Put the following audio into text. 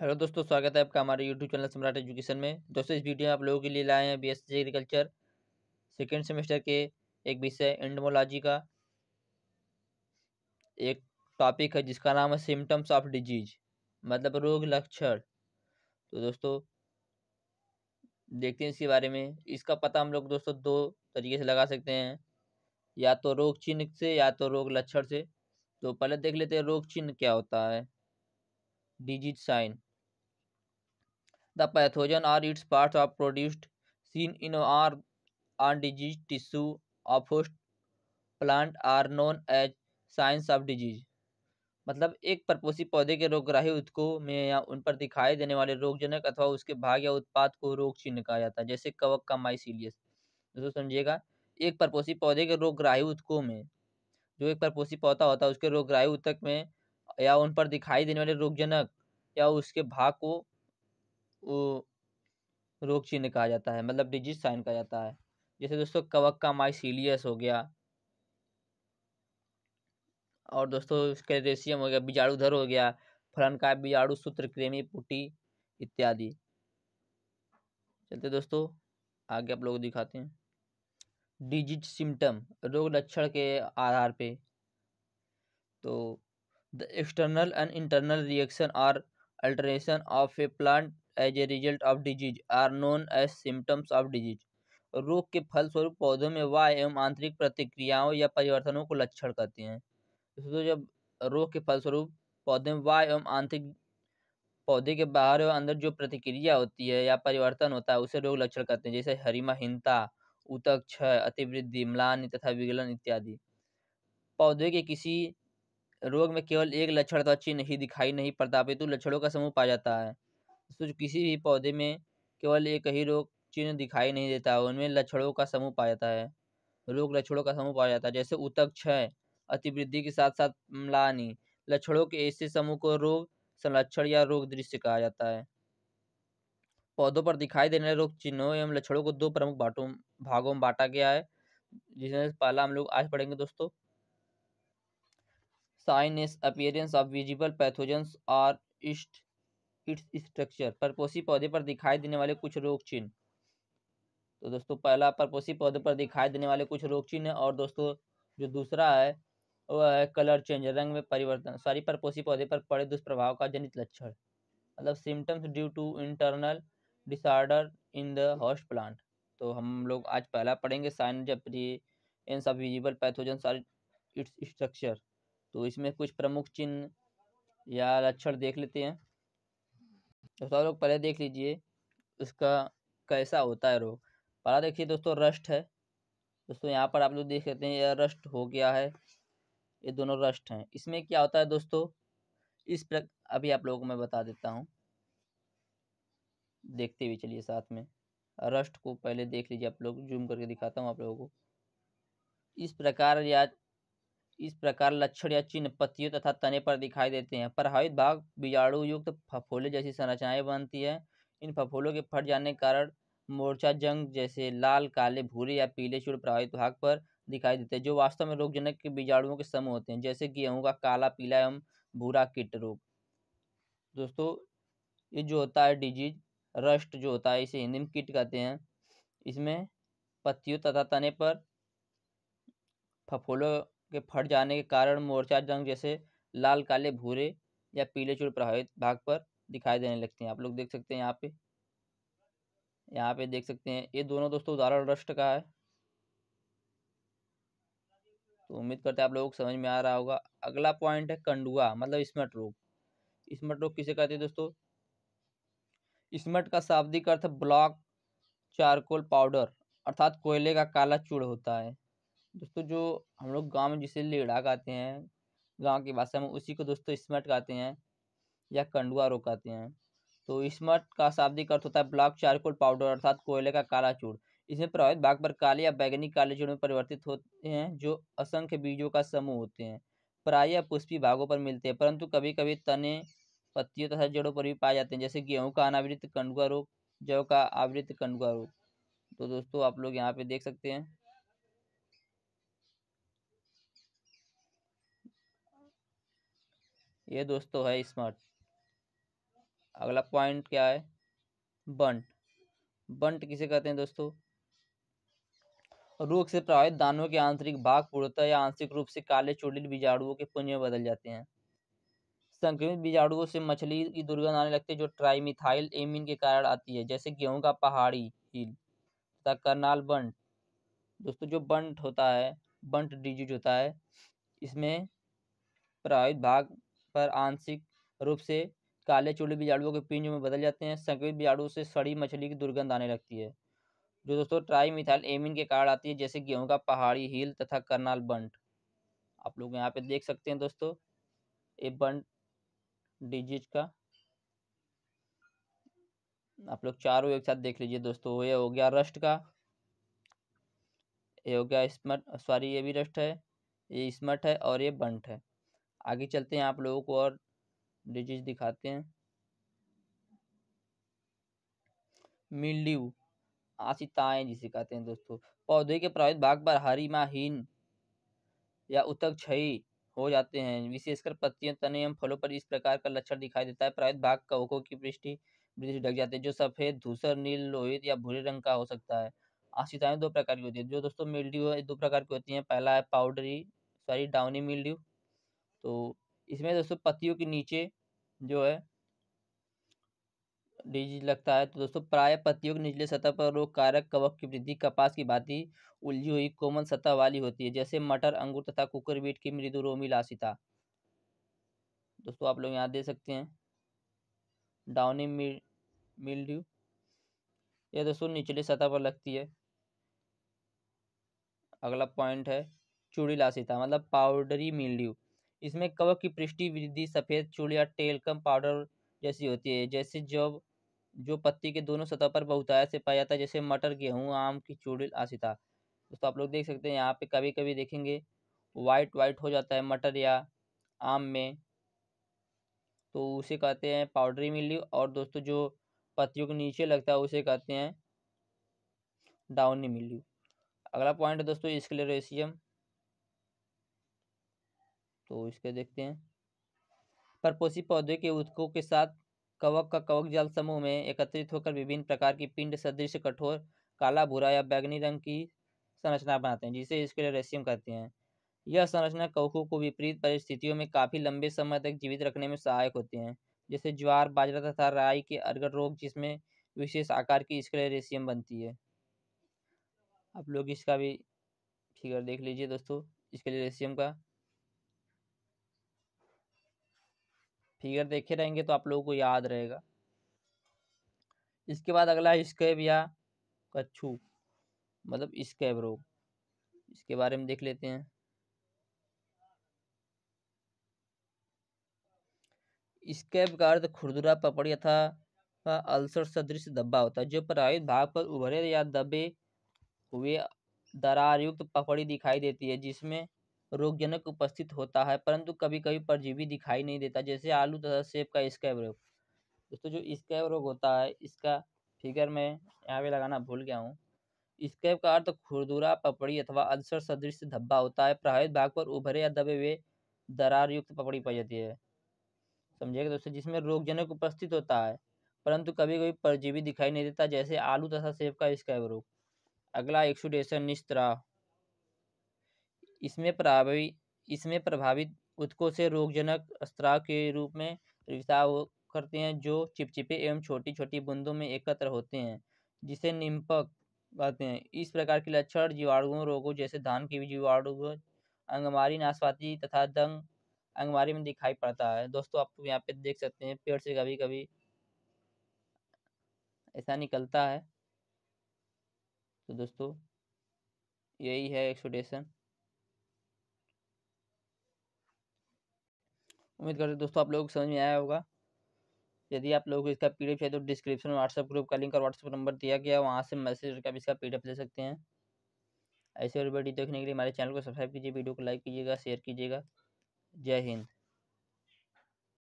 hello दोस्तों स्वागत है आपका हमारे यूट्यूब चैनल सम्राट एजुकेशन में दोस्तों इस वीडियो में आप लोगों के लिए लाए हैं बीएससी एग्रीकल्चर सेकेंड सेमेस्टर के एक विषय एंडमोलॉजी का एक टॉपिक है जिसका नाम है सिम्टम्स ऑफ डिजीज मतलब रोग लक्षण तो दोस्तों देखते हैं इसके बारे में इसका पता हम लोग दोस्तों दो तरीके से लगा सकते हैं या तो रोग चिन्ह से या तो रोग लक्षण से तो पहले देख लेते हैं रोग चिन्ह क्या होता है digit sign the pathogen or its part of produced seen in or or disease tissue of host plant are known as signs of disease मतलब एक परपोषी पौधे के रोगग्राही उत्को में या उन पर दिखाई देने वाले रोगजनक अथवा उसके भाग या उत्पाद को रोग चिन्ह कहा जाता है जैसे कवक का माइसिलियस दोस्तों समझिएगा एक परपोषी पौधे के रोगग्राही उत्को में जो एक परपोषी पौधा होता है उसके रोगग्राही उत्तक में या उन पर दिखाई देने वाले रोगजनक या उसके भाग को वो रोग चिन्ह कहा जाता है मतलब डिजिट साइन कहा जाता है जैसे दोस्तों कवक का माइसीलियस हो गया और दोस्तों उसके रेशियम हो गया बीजाणुधर हो गया फलन का बीजाणु सूत्र क्रेमी पुटी इत्यादि चलते दोस्तों आगे आप लोग दिखाते हैं डिजिट सिम्टम रोग लक्षण के आधार पे तो the external and internal reaction or alteration of a plant as a result of disease are known as symptoms of disease रोग के फलस्वरूप पौधों में वाह एवं आंतरिक प्रतिक्रियाओं या परिवर्तनों को लक्षण कहते हैं तो जब रोग के फलस्वरूप पौधे में वाह एवं आंतरिक पौधे के बाहर और अंदर जो प्रतिक्रिया होती है या परिवर्तन होता है उसे रोग लक्षण कहते हैं जैसे हरिमाहीनता उतक क्षय अतिवृद्धि म्लान तथा विगलन इत्यादि पौधे के किसी रोग में केवल एक लक्षण तो अच्छी नहीं दिखाई नहीं पड़ता अपितु लक्षणों का समूह पाया जाता है सूर्य किसी भी पौधे में केवल एक ही रोग चिन्ह दिखाई नहीं देता उनमें लक्षणों का समूह पाया जाता है रोग लक्षणों का समूह पाया जाता है जैसे उतक क्षय अतिवृद्धि के साथ साथ मलानी लक्षणों के ऐसे समूह को रोग संलक्षण या रोग दृश्य कहा जाता है पौधों पर दिखाई देने रोग चिन्हों एवं लक्षणों को दो प्रमुख बाटों भागों में बांटा गया है जिसमें पहला हम लोग आज पढ़ेंगे दोस्तों sign is appearance of visible pathogens or इस्ट इट्स स्ट्रक्चर परपोसी पौधे पर दिखाई देने वाले कुछ रोग चिन्ह तो दोस्तों पहला परपोसी पौधे पर दिखाई देने वाले कुछ रोग चिन्ह और दोस्तों जो दूसरा है वह है कलर चेंज रंग में परिवर्तन सॉरी परपोसी पौधे पर पड़े दुष्प्रभाव का जनित लक्षण मतलब symptoms due to internal disorder in the host plant तो हम लोग आज पहला पढ़ेंगे साइन इन सब visible pathogen sorry its structure तो इसमें कुछ प्रमुख चिन्ह या लक्षण देख लेते हैं दोस्तों आप लोग पहले देख लीजिए उसका कैसा होता है रोग पहला देखिए दोस्तों रस्ट है दोस्तों यहाँ पर आप लोग देख सकते हैं यह रस्ट हो गया है ये दोनों रस्ट हैं इसमें क्या होता है दोस्तों इस प्रक अभी आप लोगों को मैं बता देता हूँ देखते हुए चलिए साथ में रस्ट को पहले देख लीजिए आप लोग जूम करके दिखाता हूँ आप लोगों को इस प्रकार या इस प्रकार लक्षण या चिन्ह पत्तियों तथा तने पर दिखाई देते हैं प्रभावित भाग बीजाणु युक्त फफोले जैसी संरचनाएं बनती है इन फफोलों के फट जाने के कारण मोर्चा जंग जैसे लाल काले भूरे या पीले चूड़ प्रभावित भाग पर दिखाई देते हैं जो वास्तव में रोगजनक बीजाणुओं के समूह होते हैं जैसे गेहूँ का काला पीला एवं भूरा किट रोग दोस्तों ये जो होता है डिजीज रस्ट जो होता है इसे हिंदी में किट कहते हैं इसमें पत्तियों तथा तने पर फफोलों के फट जाने के कारण मोर्चा जंग जैसे लाल काले भूरे या पीले चूड़ प्रभावित भाग पर दिखाई देने लगते हैं आप लोग देख सकते हैं यहाँ पे यहाँ पे देख सकते हैं ये दोनों दोस्तों उदाहरण रष्ट का है तो उम्मीद करते हैं आप लोगों को समझ में आ रहा होगा अगला पॉइंट है कंडुआ मतलब स्मट रोग स्मट रोग किसे कहते हैं दोस्तों स्मट का शाब्दिक अर्थ ब्लॉक चारकोल पाउडर अर्थात कोयले का काला चूड़ होता है दोस्तों जो हम लोग गाँव में जिसे लेड़ा कहते हैं गाँव की भाषा में उसी को दोस्तों स्मट कहते हैं या कंडुआ रोग कहते हैं तो स्मट का शाब्दिक अर्थ होता है ब्लॉक चारकोल पाउडर अर्थात कोयले का काला चूड़ इसमें प्रभावित भाग पर काले या बैगनी काले चूड़ में परिवर्तित होते हैं जो असंख्य बीजों का समूह होते हैं प्राय पुष्पी भागों पर मिलते हैं परंतु कभी कभी तने पत्तियों तथा जड़ों पर भी पाए जाते हैं जैसे गेहूँ का अनावृत कंडुआ रोग जौ का आवृत कंडुआ रोग तो दोस्तों आप लोग यहाँ पे देख सकते हैं ये दोस्तों है स्मार्ट अगला पॉइंट क्या है बंट बंट किसे कहते हैं दोस्तों रोग से प्रभावित दानों के आंतरिक भाग पूर्णतः या आंशिक रूप से काले चोटिल बीजाणुओं के पुण्य में बदल जाते हैं संक्रमित बीजाणुओं से मछली की दुर्गंध आने लगती है जो ट्राइमिथाइल एमिन के कारण आती है जैसे गेहूं का पहाड़ी हील तथा करनाल बंट दोस्तों जो बंट होता है बंट डिजीज होता है इसमें प्रभावित भाग पर आंशिक रूप से काले चूड़ी बीजाड़ुओं के पिंज में बदल जाते हैं संक्रमित बीजाड़ु से सड़ी मछली की दुर्गंध आने लगती है जो दोस्तों ट्राई मिथाइल एमिन के कारण आती है जैसे गेहूं का पहाड़ी हील तथा करनाल बंट आप लोग यहाँ पे देख सकते हैं दोस्तों ये बंट डिजीज का आप लोग चारों एक साथ देख लीजिए दोस्तों ये हो गया रस्ट का ये हो गया स्मट सॉरी ये भी रस्ट है ये स्मट है और ये बंट है आगे चलते हैं आप लोगों को और डिजीज दिखाते हैं मिल्ड्यू आशिताएं जिसे कहते हैं दोस्तों पौधे के प्रभावित भाग पर हरिमाहीन या उतक छई हो जाते हैं विशेषकर पत्तियों तने एवं फलों पर इस प्रकार का लक्षण दिखाई देता है प्रभावित भाग कवकों की पृष्ठी वृद्धि ढक जाते हैं जो सफ़ेद धूसर नील लोहित या भूरे रंग का हो सकता है आशिताएं दो प्रकार की होती है जो दोस्तों मिल्ड्यू दो प्रकार की होती है पहला है पाउडरी सॉरी डाउनी मिल्ड्यू तो इसमें दोस्तों पत्तियों के नीचे जो है डिजीज लगता है तो दोस्तों प्राय पत्तियों के निचले सतह पर रोग कारक कवक की वृद्धि कपास की भांति उलझी हुई कोमल सतह वाली होती है जैसे मटर अंगूर तथा कुकर बीट की मृदु रोमी लाशिता दोस्तों आप लोग यहाँ दे सकते हैं डाउनी मिल्ड्यू यह दोस्तों निचले सतह पर लगती है अगला पॉइंट है चूड़ी लाशिता मतलब पाउडरी मिल्ड्यू इसमें कवक की पृष्ठीय वृद्धि सफ़ेद चूड़ या टेलकम पाउडर जैसी होती है जैसे जब जो पत्ती के दोनों सतह पर बहुतायत से पाया जाता है जैसे मटर गेहूँ आम की चूड़िल आशिता दोस्तों आप लोग देख सकते हैं यहाँ पे कभी कभी देखेंगे वाइट वाइट हो जाता है मटर या आम में तो उसे कहते हैं पाउडरी मिली और दोस्तों जो पत्तियों के नीचे लगता है उसे कहते हैं डाउनी मिली अगला पॉइंट है दोस्तों स्क्लेरोसियम तो इसके देखते हैं परपोषी पौधे के उत्कों के साथ कवक का कवक जल समूह में एकत्रित होकर विभिन्न प्रकार की पिंड सदृश कठोर काला भूरा या बैगनी रंग की संरचना बनाते हैं जिसे इसके लिए रेशियम कहते हैं यह संरचना कवकों को विपरीत परिस्थितियों में काफ़ी लंबे समय तक जीवित रखने में सहायक होते हैं जैसे ज्वार बाजरा तथा राई के अर्गर रोग जिसमें विशेष आकार की इसके रेशियम बनती है आप लोग इसका भी फिगर देख लीजिए दोस्तों इसके लिए रेशियम का फिगर देखे रहेंगे तो आप लोगों को याद रहेगा इसके बाद अगला स्कैब या कच्छू मतलब स्कैब रोग इसके बारे में देख लेते हैं स्कैब का अर्थ खुरदुरा पपड़ी अथा अल्सर सदृश धब्बा होता है जो प्रभावित भाग पर उभरे या दबे हुए दरार युक्त पपड़ी दिखाई देती है जिसमें रोगजनक उपस्थित होता है परंतु कभी कभी परजीवी दिखाई नहीं देता जैसे आलू तथा सेब का स्कैब रोग दोस्तों जो स्कैब रोग होता है इसका फिगर में यहाँ पे लगाना भूल गया हूँ स्कैब का अर्थ खुरदुरा पपड़ी अथवा अल्सर सदृश धब्बा होता है प्रभावित भाग पर उभरे या दबे हुए दरार युक्त पपड़ी पाई जाती है समझिएगा दोस्तों जिसमें रोगजनक उपस्थित होता है परंतु कभी कभी परजीवी दिखाई नहीं देता जैसे आलू तथा सेब का स्कैब रोग अगला एक्सुडेशन निस्त्रा इसमें प्रभावी इसमें प्रभावित ऊतकों से रोगजनक स्राव के रूप में रिसाव करते हैं जो चिपचिपे एवं छोटी छोटी बूंदों में एकत्र होते हैं जिसे निम्पक कहते हैं इस प्रकार के लक्षण जीवाणुओं रोगों जैसे धान की जीवाणु अंगमारी नाशपाती तथा दंग अंगमारी में दिखाई पड़ता है दोस्तों आप यहाँ पे देख सकते हैं पेड़ से कभी कभी ऐसा निकलता है तो दोस्तों यही है एक्सोडेशन उम्मीद करते दोस्तों आप लोगों को समझ में आया होगा यदि आप लोगों को इसका पी डी चाहिए तो डिस्क्रिप्शन में व्हाट्सअप ग्रुप का लिंक और व्हाट्सअप नंबर दिया गया वहाँ से मैसेज करके आप इसका पी ले सकते हैं ऐसे और वीडियो देखने के लिए हमारे चैनल को सब्सक्राइब कीजिए वीडियो को लाइक कीजिएगा शेयर कीजिएगा जय हिंद